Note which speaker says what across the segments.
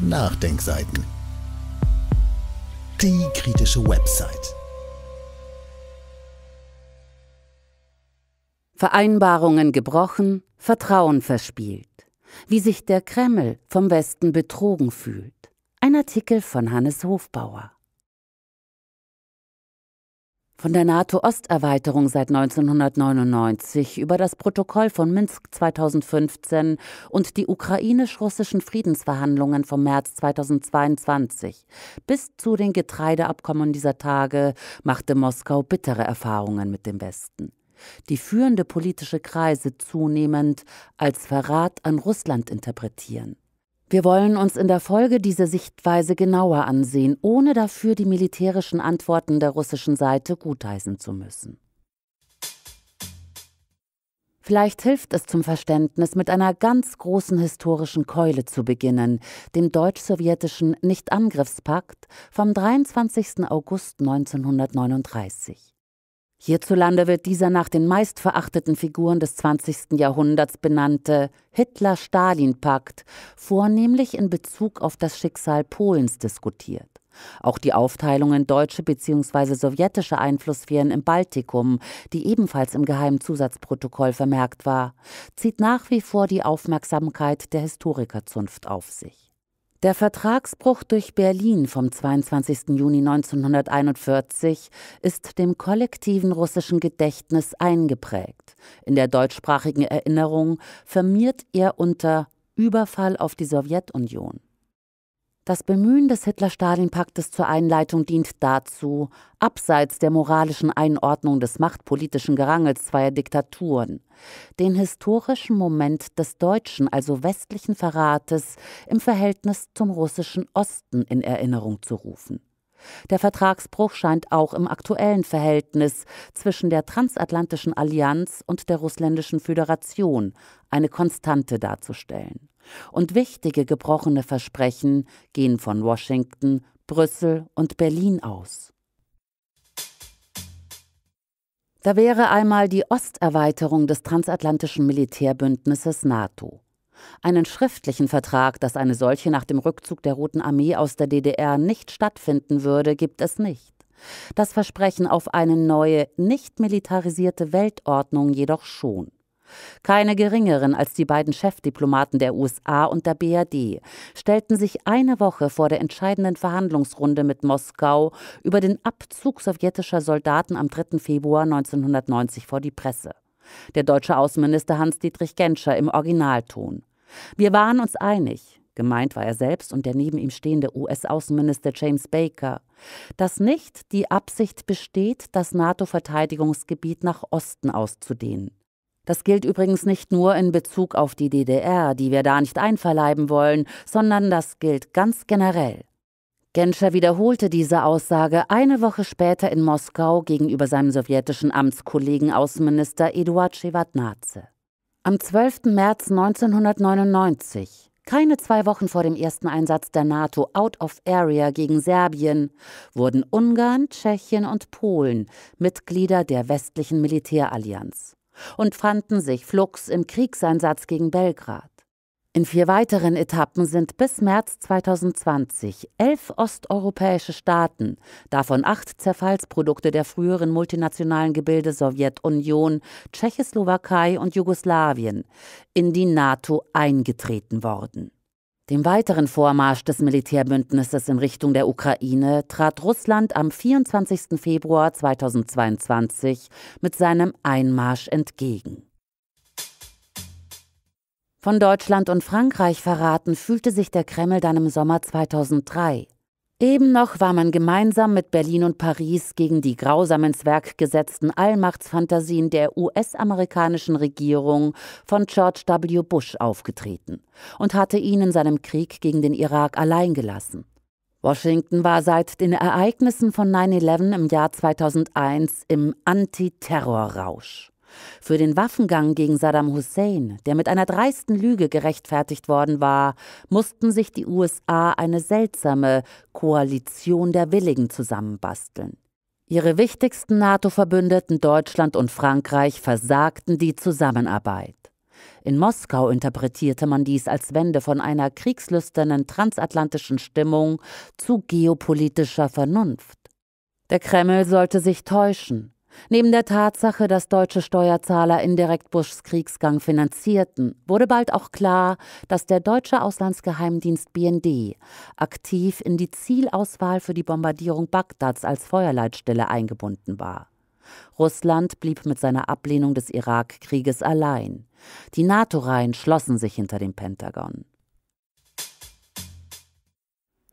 Speaker 1: Nachdenkseiten. Die kritische Website. Vereinbarungen gebrochen, Vertrauen verspielt. Wie sich der Kreml vom Westen betrogen fühlt. Ein Artikel von Hannes Hofbauer. Von der NATO-Osterweiterung seit 1999 über das Protokoll von Minsk 2015 und die ukrainisch-russischen Friedensverhandlungen vom März 2022 bis zu den Getreideabkommen dieser Tage machte Moskau bittere Erfahrungen mit dem Westen, die führende politische Kreise zunehmend als Verrat an Russland interpretieren. Wir wollen uns in der Folge diese Sichtweise genauer ansehen, ohne dafür die militärischen Antworten der russischen Seite gutheißen zu müssen. Vielleicht hilft es zum Verständnis, mit einer ganz großen historischen Keule zu beginnen, dem deutsch-sowjetischen Nichtangriffspakt vom 23. August 1939. Hierzulande wird dieser nach den meist verachteten Figuren des 20. Jahrhunderts benannte Hitler-Stalin-Pakt vornehmlich in Bezug auf das Schicksal Polens diskutiert. Auch die Aufteilung in deutsche bzw. sowjetische Einflusssphären im Baltikum, die ebenfalls im geheimen Zusatzprotokoll vermerkt war, zieht nach wie vor die Aufmerksamkeit der Historikerzunft auf sich. Der Vertragsbruch durch Berlin vom 22. Juni 1941 ist dem kollektiven russischen Gedächtnis eingeprägt. In der deutschsprachigen Erinnerung firmiert er unter Überfall auf die Sowjetunion. Das Bemühen des Hitler-Stalin-Paktes zur Einleitung dient dazu, abseits der moralischen Einordnung des machtpolitischen Gerangels zweier Diktaturen, den historischen Moment des deutschen, also westlichen Verrates im Verhältnis zum russischen Osten in Erinnerung zu rufen. Der Vertragsbruch scheint auch im aktuellen Verhältnis zwischen der transatlantischen Allianz und der russländischen Föderation eine Konstante darzustellen und wichtige gebrochene Versprechen gehen von Washington, Brüssel und Berlin aus. Da wäre einmal die Osterweiterung des transatlantischen Militärbündnisses NATO. Einen schriftlichen Vertrag, dass eine solche nach dem Rückzug der Roten Armee aus der DDR nicht stattfinden würde, gibt es nicht. Das Versprechen auf eine neue, nicht militarisierte Weltordnung jedoch schon. Keine geringeren als die beiden Chefdiplomaten der USA und der BRD stellten sich eine Woche vor der entscheidenden Verhandlungsrunde mit Moskau über den Abzug sowjetischer Soldaten am 3. Februar 1990 vor die Presse. Der deutsche Außenminister Hans-Dietrich Genscher im Originalton. Wir waren uns einig, gemeint war er selbst und der neben ihm stehende US-Außenminister James Baker, dass nicht die Absicht besteht, das NATO-Verteidigungsgebiet nach Osten auszudehnen. Das gilt übrigens nicht nur in Bezug auf die DDR, die wir da nicht einverleiben wollen, sondern das gilt ganz generell. Genscher wiederholte diese Aussage eine Woche später in Moskau gegenüber seinem sowjetischen Amtskollegen Außenminister Eduard Shevardnadze. Am 12. März 1999, keine zwei Wochen vor dem ersten Einsatz der NATO out of area gegen Serbien, wurden Ungarn, Tschechien und Polen Mitglieder der westlichen Militärallianz und fanden sich flugs im Kriegseinsatz gegen Belgrad. In vier weiteren Etappen sind bis März 2020 elf osteuropäische Staaten, davon acht Zerfallsprodukte der früheren multinationalen Gebilde Sowjetunion, Tschechoslowakei und Jugoslawien, in die NATO eingetreten worden. Dem weiteren Vormarsch des Militärbündnisses in Richtung der Ukraine trat Russland am 24. Februar 2022 mit seinem Einmarsch entgegen. Von Deutschland und Frankreich verraten fühlte sich der Kreml dann im Sommer 2003 Eben noch war man gemeinsam mit Berlin und Paris gegen die grausam ins Werk gesetzten Allmachtsfantasien der US-amerikanischen Regierung von George W. Bush aufgetreten und hatte ihn in seinem Krieg gegen den Irak allein gelassen. Washington war seit den Ereignissen von 9-11 im Jahr 2001 im Antiterrorrausch. Für den Waffengang gegen Saddam Hussein, der mit einer dreisten Lüge gerechtfertigt worden war, mussten sich die USA eine seltsame Koalition der Willigen zusammenbasteln. Ihre wichtigsten NATO-Verbündeten Deutschland und Frankreich versagten die Zusammenarbeit. In Moskau interpretierte man dies als Wende von einer kriegslüsternen transatlantischen Stimmung zu geopolitischer Vernunft. Der Kreml sollte sich täuschen. Neben der Tatsache, dass deutsche Steuerzahler indirekt Bushs Kriegsgang finanzierten, wurde bald auch klar, dass der deutsche Auslandsgeheimdienst BND aktiv in die Zielauswahl für die Bombardierung Bagdads als Feuerleitstelle eingebunden war. Russland blieb mit seiner Ablehnung des Irakkrieges allein. Die NATO-Reihen schlossen sich hinter dem Pentagon.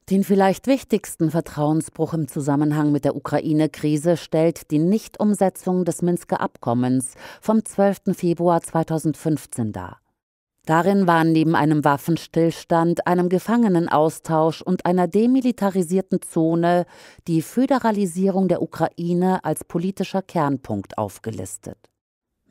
Speaker 1: Den vielleicht wichtigsten Vertrauensbruch im Zusammenhang mit der Ukraine-Krise stellt die Nichtumsetzung des Minsker Abkommens vom 12. Februar 2015 dar. Darin waren neben einem Waffenstillstand, einem Gefangenenaustausch und einer demilitarisierten Zone die Föderalisierung der Ukraine als politischer Kernpunkt aufgelistet.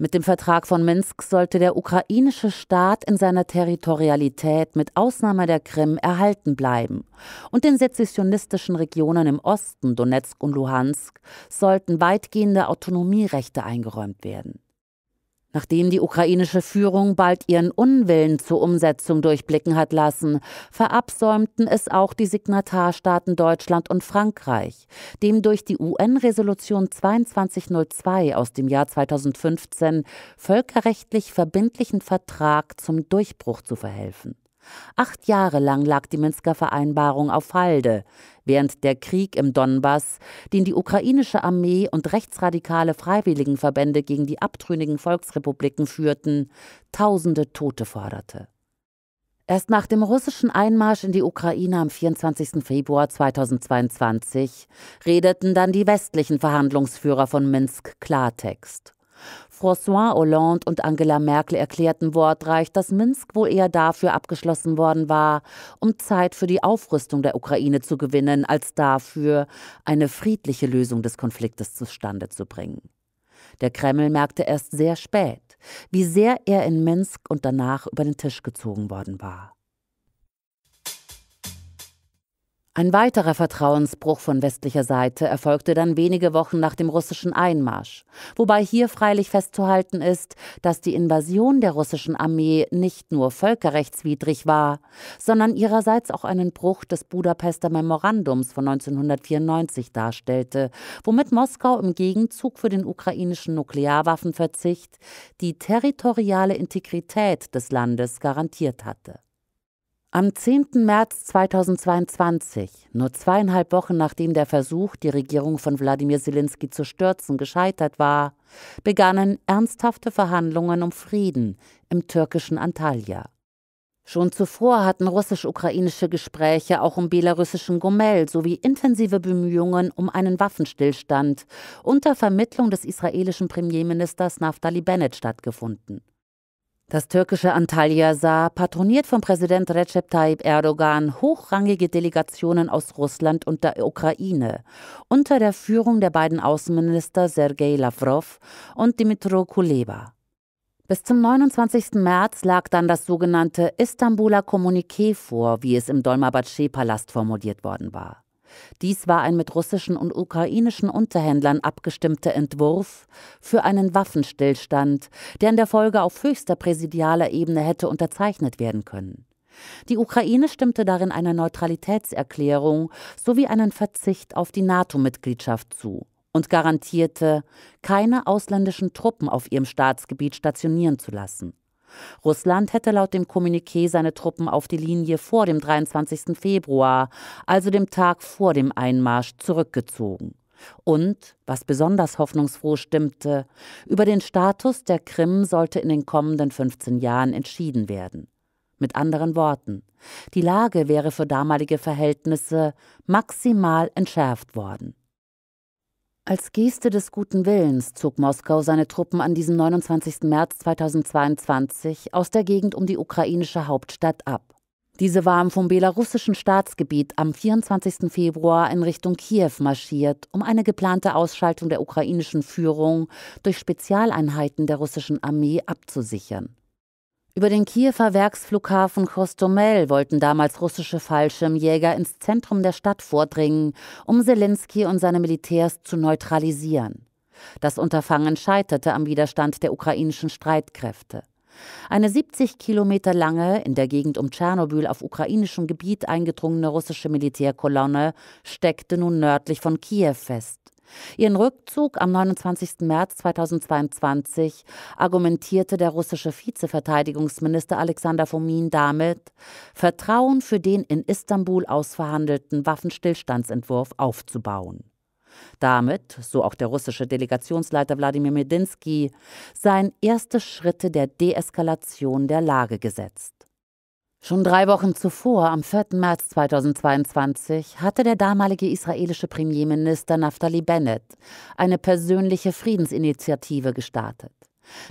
Speaker 1: Mit dem Vertrag von Minsk sollte der ukrainische Staat in seiner Territorialität mit Ausnahme der Krim erhalten bleiben. Und den sezessionistischen Regionen im Osten, Donetsk und Luhansk, sollten weitgehende Autonomierechte eingeräumt werden. Nachdem die ukrainische Führung bald ihren Unwillen zur Umsetzung durchblicken hat lassen, verabsäumten es auch die Signatarstaaten Deutschland und Frankreich. Dem durch die UN-Resolution 2202 aus dem Jahr 2015 völkerrechtlich verbindlichen Vertrag zum Durchbruch zu verhelfen. Acht Jahre lang lag die Minsker Vereinbarung auf Halde, während der Krieg im Donbass, den die ukrainische Armee und rechtsradikale Freiwilligenverbände gegen die abtrünnigen Volksrepubliken führten, tausende Tote forderte. Erst nach dem russischen Einmarsch in die Ukraine am 24. Februar 2022 redeten dann die westlichen Verhandlungsführer von Minsk Klartext. François Hollande und Angela Merkel erklärten wortreich, dass Minsk wohl eher dafür abgeschlossen worden war, um Zeit für die Aufrüstung der Ukraine zu gewinnen, als dafür, eine friedliche Lösung des Konfliktes zustande zu bringen. Der Kreml merkte erst sehr spät, wie sehr er in Minsk und danach über den Tisch gezogen worden war. Ein weiterer Vertrauensbruch von westlicher Seite erfolgte dann wenige Wochen nach dem russischen Einmarsch, wobei hier freilich festzuhalten ist, dass die Invasion der russischen Armee nicht nur völkerrechtswidrig war, sondern ihrerseits auch einen Bruch des Budapester Memorandums von 1994 darstellte, womit Moskau im Gegenzug für den ukrainischen Nuklearwaffenverzicht die territoriale Integrität des Landes garantiert hatte. Am 10. März 2022, nur zweieinhalb Wochen nachdem der Versuch, die Regierung von Wladimir Zelensky zu stürzen, gescheitert war, begannen ernsthafte Verhandlungen um Frieden im türkischen Antalya. Schon zuvor hatten russisch-ukrainische Gespräche auch um belarussischen Gomel sowie intensive Bemühungen um einen Waffenstillstand unter Vermittlung des israelischen Premierministers Naftali Bennett stattgefunden. Das türkische Antalya sah, patroniert von Präsident Recep Tayyip Erdogan, hochrangige Delegationen aus Russland und der Ukraine unter der Führung der beiden Außenminister Sergei Lavrov und Dimitro Kuleba. Bis zum 29. März lag dann das sogenannte Istanbuler Kommuniqué vor, wie es im Dolmabahce-Palast formuliert worden war. Dies war ein mit russischen und ukrainischen Unterhändlern abgestimmter Entwurf für einen Waffenstillstand, der in der Folge auf höchster präsidialer Ebene hätte unterzeichnet werden können. Die Ukraine stimmte darin einer Neutralitätserklärung sowie einen Verzicht auf die NATO-Mitgliedschaft zu und garantierte, keine ausländischen Truppen auf ihrem Staatsgebiet stationieren zu lassen. Russland hätte laut dem Kommuniqué seine Truppen auf die Linie vor dem 23. Februar, also dem Tag vor dem Einmarsch, zurückgezogen. Und, was besonders hoffnungsfroh stimmte, über den Status der Krim sollte in den kommenden 15 Jahren entschieden werden. Mit anderen Worten, die Lage wäre für damalige Verhältnisse maximal entschärft worden. Als Geste des guten Willens zog Moskau seine Truppen an diesem 29. März 2022 aus der Gegend um die ukrainische Hauptstadt ab. Diese waren vom belarussischen Staatsgebiet am 24. Februar in Richtung Kiew marschiert, um eine geplante Ausschaltung der ukrainischen Führung durch Spezialeinheiten der russischen Armee abzusichern. Über den Kiewer Werksflughafen Kostomel wollten damals russische Fallschirmjäger ins Zentrum der Stadt vordringen, um Zelensky und seine Militärs zu neutralisieren. Das Unterfangen scheiterte am Widerstand der ukrainischen Streitkräfte. Eine 70 Kilometer lange, in der Gegend um Tschernobyl auf ukrainischem Gebiet eingedrungene russische Militärkolonne steckte nun nördlich von Kiew fest. Ihren Rückzug am 29. März 2022 argumentierte der russische Vizeverteidigungsminister Alexander Fomin damit, Vertrauen für den in Istanbul ausverhandelten Waffenstillstandsentwurf aufzubauen. Damit, so auch der russische Delegationsleiter Wladimir Medinsky, seien erste Schritte der Deeskalation der Lage gesetzt. Schon drei Wochen zuvor, am 4. März 2022, hatte der damalige israelische Premierminister Naftali Bennett eine persönliche Friedensinitiative gestartet.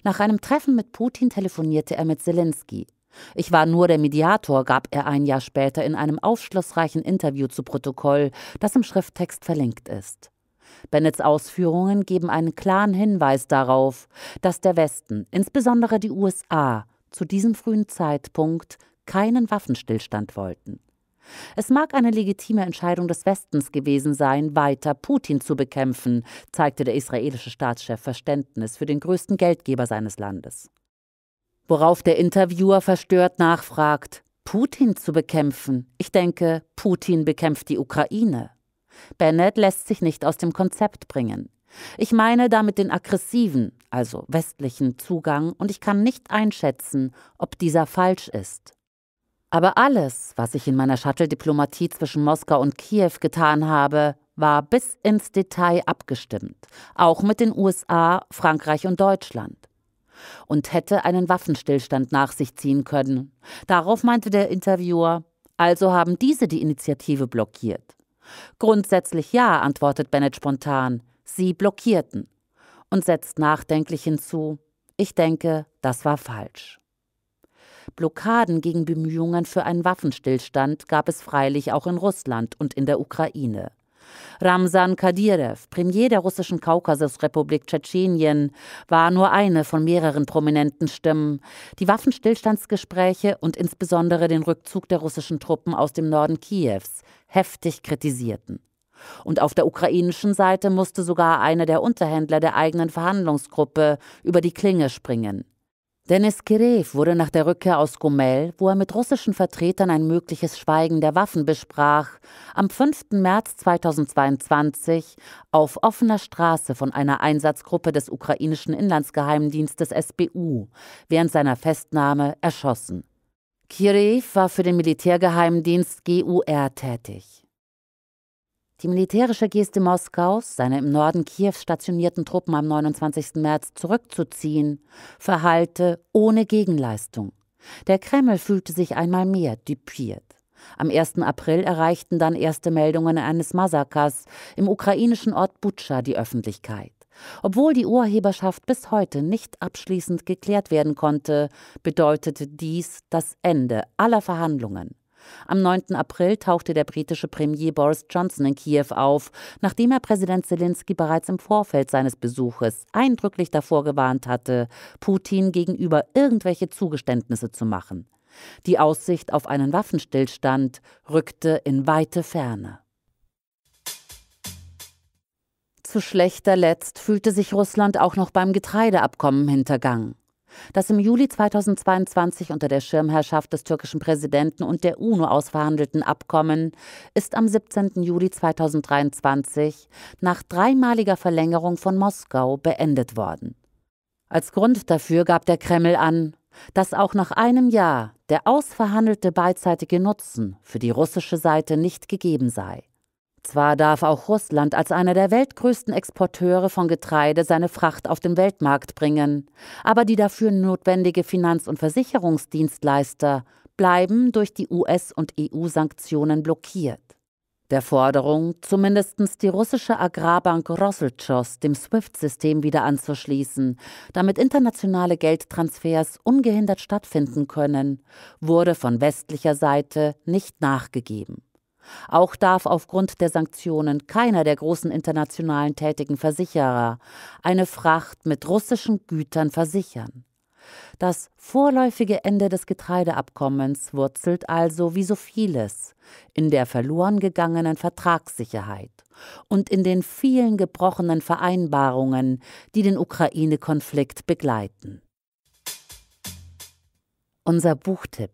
Speaker 1: Nach einem Treffen mit Putin telefonierte er mit Zelensky. Ich war nur der Mediator, gab er ein Jahr später in einem aufschlussreichen Interview zu Protokoll, das im Schrifttext verlinkt ist. Bennets Ausführungen geben einen klaren Hinweis darauf, dass der Westen, insbesondere die USA, zu diesem frühen Zeitpunkt keinen Waffenstillstand wollten. Es mag eine legitime Entscheidung des Westens gewesen sein, weiter Putin zu bekämpfen, zeigte der israelische Staatschef Verständnis für den größten Geldgeber seines Landes. Worauf der Interviewer verstört nachfragt, Putin zu bekämpfen. Ich denke, Putin bekämpft die Ukraine. Bennett lässt sich nicht aus dem Konzept bringen. Ich meine damit den aggressiven, also westlichen Zugang, und ich kann nicht einschätzen, ob dieser falsch ist. Aber alles, was ich in meiner Shuttle-Diplomatie zwischen Moskau und Kiew getan habe, war bis ins Detail abgestimmt, auch mit den USA, Frankreich und Deutschland. Und hätte einen Waffenstillstand nach sich ziehen können. Darauf meinte der Interviewer, also haben diese die Initiative blockiert. Grundsätzlich ja, antwortet Bennett spontan. Sie blockierten. Und setzt nachdenklich hinzu, ich denke, das war falsch. Blockaden gegen Bemühungen für einen Waffenstillstand gab es freilich auch in Russland und in der Ukraine. Ramsan Kadyrov, Premier der russischen Kaukasusrepublik Tschetschenien, war nur eine von mehreren prominenten Stimmen, die Waffenstillstandsgespräche und insbesondere den Rückzug der russischen Truppen aus dem Norden Kiews heftig kritisierten. Und auf der ukrainischen Seite musste sogar einer der Unterhändler der eigenen Verhandlungsgruppe über die Klinge springen. Denis Kirev wurde nach der Rückkehr aus Gomel, wo er mit russischen Vertretern ein mögliches Schweigen der Waffen besprach, am 5. März 2022 auf offener Straße von einer Einsatzgruppe des ukrainischen Inlandsgeheimdienstes SBU während seiner Festnahme erschossen. Kirev war für den Militärgeheimdienst GUR tätig. Die militärische Geste Moskaus, seine im Norden Kiews stationierten Truppen am 29. März zurückzuziehen, verhallte ohne Gegenleistung. Der Kreml fühlte sich einmal mehr dupiert. Am 1. April erreichten dann erste Meldungen eines Massakers im ukrainischen Ort Butscha die Öffentlichkeit. Obwohl die Urheberschaft bis heute nicht abschließend geklärt werden konnte, bedeutete dies das Ende aller Verhandlungen. Am 9. April tauchte der britische Premier Boris Johnson in Kiew auf, nachdem er Präsident Zelensky bereits im Vorfeld seines Besuches eindrücklich davor gewarnt hatte, Putin gegenüber irgendwelche Zugeständnisse zu machen. Die Aussicht auf einen Waffenstillstand rückte in weite Ferne. Zu schlechter Letzt fühlte sich Russland auch noch beim Getreideabkommen hintergangen. Das im Juli 2022 unter der Schirmherrschaft des türkischen Präsidenten und der UNO ausverhandelten Abkommen ist am 17. Juli 2023 nach dreimaliger Verlängerung von Moskau beendet worden. Als Grund dafür gab der Kreml an, dass auch nach einem Jahr der ausverhandelte beidseitige Nutzen für die russische Seite nicht gegeben sei. Zwar darf auch Russland als einer der weltgrößten Exporteure von Getreide seine Fracht auf den Weltmarkt bringen, aber die dafür notwendige Finanz- und Versicherungsdienstleister bleiben durch die US- und EU-Sanktionen blockiert. Der Forderung, zumindest die russische Agrarbank Rosselchos dem SWIFT-System wieder anzuschließen, damit internationale Geldtransfers ungehindert stattfinden können, wurde von westlicher Seite nicht nachgegeben. Auch darf aufgrund der Sanktionen keiner der großen internationalen tätigen Versicherer eine Fracht mit russischen Gütern versichern. Das vorläufige Ende des Getreideabkommens wurzelt also wie so vieles in der verloren gegangenen Vertragssicherheit und in den vielen gebrochenen Vereinbarungen, die den Ukraine-Konflikt begleiten. Unser Buchtipp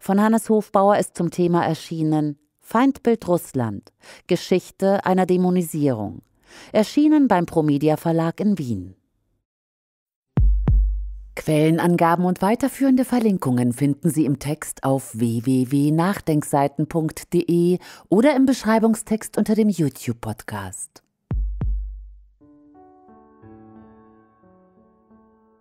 Speaker 1: von Hannes Hofbauer ist zum Thema erschienen Feindbild Russland. Geschichte einer Dämonisierung. Erschienen beim Promedia Verlag in Wien. Quellenangaben und weiterführende Verlinkungen finden Sie im Text auf www.nachdenkseiten.de oder im Beschreibungstext unter dem YouTube-Podcast.